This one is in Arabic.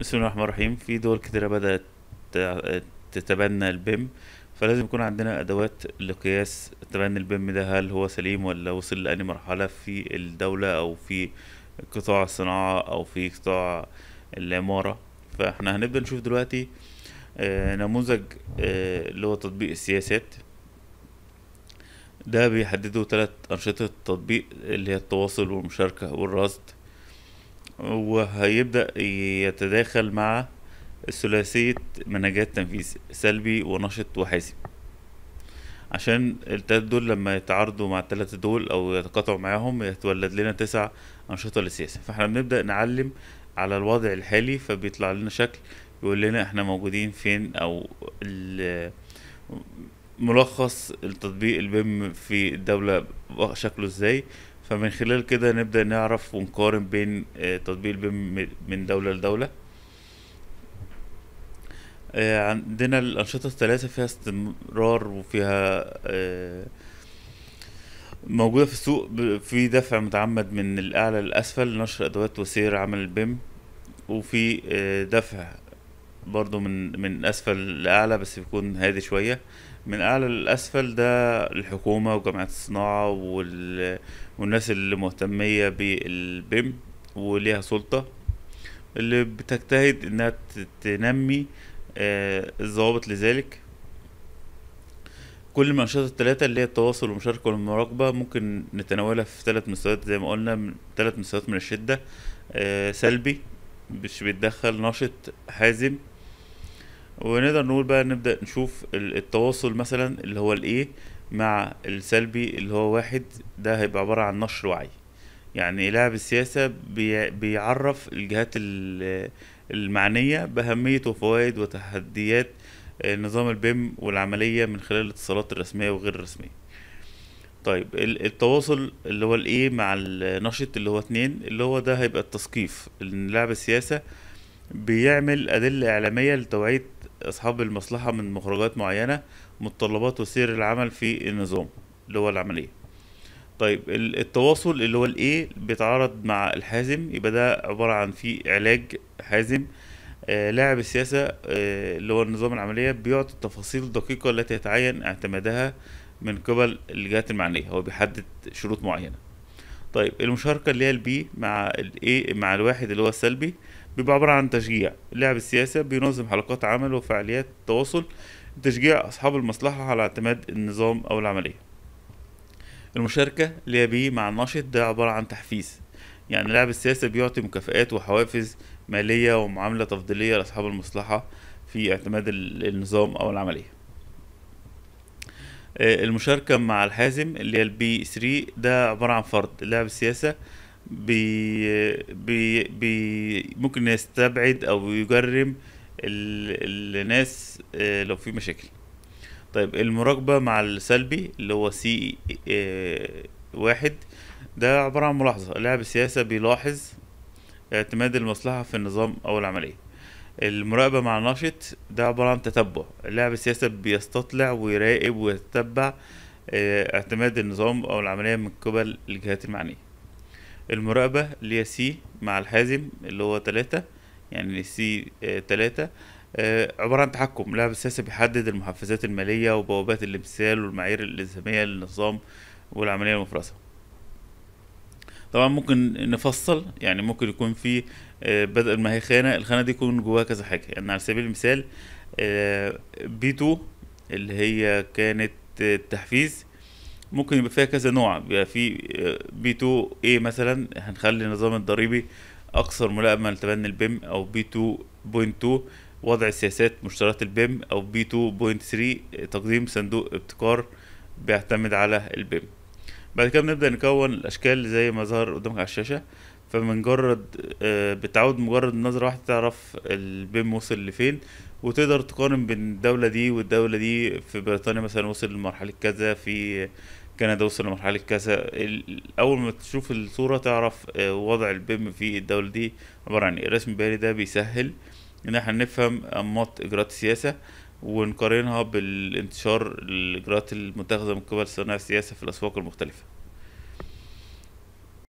بسم الله الرحمن الرحيم في دول كتيرة بدأت تتبنى البيم فلازم يكون عندنا أدوات لقياس تبني البيم ده هل هو سليم ولا وصل لأي مرحلة في الدولة أو في قطاع الصناعة أو في قطاع العمارة فاحنا هنبدأ نشوف دلوقتي آه، نموذج آه، اللي هو تطبيق السياسات ده بيحددوا ثلاث أنشطة تطبيق اللي هي التواصل والمشاركة والرصد وهيبدأ يتداخل مع ثلاثية منهجات تنفيذ سلبي ونشط وحاسب عشان التلات دول لما يتعارضوا مع التلاتة دول أو يتقاطعوا معاهم يتولد لنا تسع أنشطة للسياسة فاحنا بنبدأ نعلم على الوضع الحالي فبيطلع لنا شكل يقول لنا احنا موجودين فين أو ملخص التطبيق البيم في الدولة شكله ازاي فمن خلال كده نبدأ نعرف ونقارن بين آه، تطبيق البيم من دولة لدولة آه، عندنا الأنشطة الثلاثة فيها استمرار وفيها آه، موجودة في السوق في دفع متعمد من الأعلى للأسفل نشر أدوات وسير عمل البيم وفي دفع برضو من من اسفل لاعلى بس بيكون هادي شويه من اعلى للاسفل ده الحكومه وجامعات الصناعه وال... والناس اللي مهتميه بالبيم وليها سلطه اللي بتجتهد انها تنمي آه الضوابط لذلك كل من الأنشطة التلاتة اللي هي التواصل والمشاركة والمراقبة ممكن نتناولها في ثلاث مستويات زي ما قلنا ثلاث مستويات من الشدة آه سلبي مش بيتدخل ناشط حازم ونقدر نقول بقى نبدأ نشوف التواصل مثلا اللي هو الايه مع السلبي اللي هو واحد ده هيبقى عبارة عن نشر وعي يعني لاعب السياسة بيعرف الجهات المعنية بأهمية وفوائد وتحديات آه، نظام البيم والعملية من خلال الاتصالات الرسمية وغير الرسمية طيب التواصل اللي هو الايه مع النشط اللي هو اتنين اللي هو ده هيبقى التثقيف ان لاعب السياسة بيعمل أدلة إعلامية لتوعية أصحاب المصلحة من مخرجات معينة متطلبات وسير العمل في النظام اللي هو العملية طيب التواصل اللي هو الايه بيتعارض مع الحازم يبقى ده عبارة عن في علاج حازم آه لاعب السياسة آه اللي هو النظام العملية بيعطي التفاصيل الدقيقة التي يتعين اعتمادها من قبل الجهات المعنية هو بيحدد شروط معينة طيب المشاركة اللي هي البي مع الايه مع الواحد اللي هو السلبي آه بيبقى عبارة عن تشجيع لعب السياسة بينظم حلقات عمل وفعاليات تواصل لتشجيع أصحاب المصلحة على اعتماد النظام أو العملية المشاركة اللي بي مع الناشط ده عبارة عن تحفيز يعني لعب السياسة بيعطي مكافآت وحوافز مالية ومعاملة تفضيلية لأصحاب المصلحة في اعتماد النظام أو العملية آه، المشاركة مع الحازم اللي هي البي 3 ده عبارة عن فرد لعب السياسة بي بي بي ممكن يستبعد او يجرم الناس آه، لو في مشاكل طيب المراقبة مع السلبي اللي هو سي آه، واحد ده عبارة عن ملاحظة لاعب السياسة بيلاحظ اعتماد المصلحة في النظام أو العملية المراقبة مع الناشط ده عبارة عن تتبع اللاعب السياسي بيستطلع ويراقب ويتبع آه، اعتماد النظام أو العملية من قبل الجهات المعنية المراقبة اللي هي سي مع الحازم اللي هو تلاتة يعني سي آه، تلاتة آه، عبارة عن تحكم اللاعب السياسي بيحدد المحفزات المالية وبوابات الامتثال والمعايير الإلزامية للنظام والعملية المفرزة طبعا ممكن نفصل يعني ممكن يكون في آه، بدل ما هي خانة الخانة دي يكون جواها كذا حاجة يعني على سبيل المثال بي 2 اللي هي كانت التحفيز ممكن يبقى فيها كذا نوع بيبقى في آه، بي 2 اي مثلا هنخلي النظام الضريبي اكثر ملائمه لتبني البيم او بي 2.2 وضع سياسات مشتريات البيم او بي 2.3 تقديم صندوق ابتكار بيعتمد على البيم بعد كده بنبدا نكون الاشكال زي ما ظهر قدامك على الشاشه فمنجرد آه، بتعود مجرد نظرة واحدة تعرف البيم وصل لفين وتقدر تقارن بين الدولة دي والدولة دي في بريطانيا مثلا وصل لمرحلة كذا في كندا وصل لمرحله كاسا اول ما تشوف الصوره تعرف آه، وضع البيم في الدوله دي عباره عن إيه. رسم بالي ده بيسهل ان احنا نفهم انماط اجراءات السياسه ونقارنها بالانتشار الاجراءات المتخذه من قبل صناع السياسه في الاسواق المختلفه